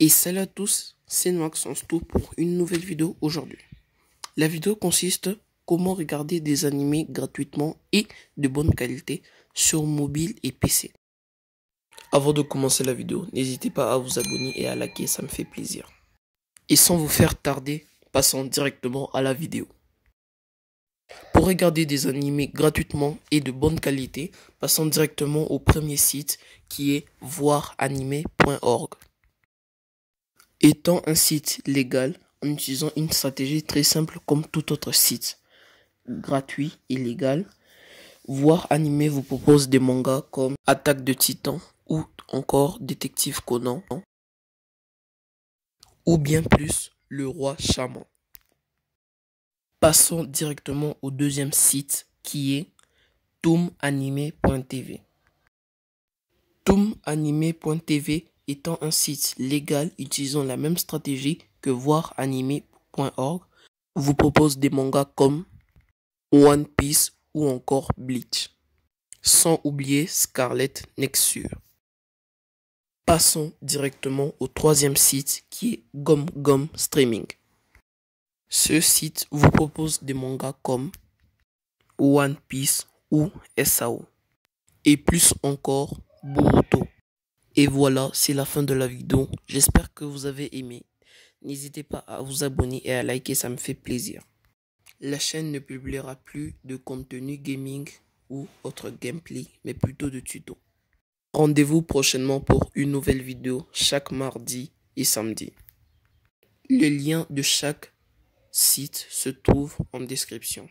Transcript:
Et salut à tous, c'est Sans tout pour une nouvelle vidéo aujourd'hui. La vidéo consiste comment regarder des animés gratuitement et de bonne qualité sur mobile et PC. Avant de commencer la vidéo, n'hésitez pas à vous abonner et à liker, ça me fait plaisir. Et sans vous faire tarder, passons directement à la vidéo. Pour regarder des animés gratuitement et de bonne qualité, passons directement au premier site qui est voiranimé.org. Étant un site légal, en utilisant une stratégie très simple comme tout autre site, gratuit illégal, Voir voire animé vous propose des mangas comme Attaque de Titan ou encore Détective Conan, ou bien plus Le Roi Chaman. Passons directement au deuxième site qui est toomanime.tv. Toomanime.tv étant un site légal utilisant la même stratégie que voiranime.org, vous propose des mangas comme One Piece ou encore Bleach, sans oublier Scarlet Nexus. Passons directement au troisième site qui est GomGom Streaming. Ce site vous propose des mangas comme One Piece ou SAO et plus encore Boruto. Et voilà, c'est la fin de la vidéo. J'espère que vous avez aimé. N'hésitez pas à vous abonner et à liker, ça me fait plaisir. La chaîne ne publiera plus de contenu gaming ou autre gameplay, mais plutôt de tutos. Rendez-vous prochainement pour une nouvelle vidéo chaque mardi et samedi. le lien de chaque site se trouve en description.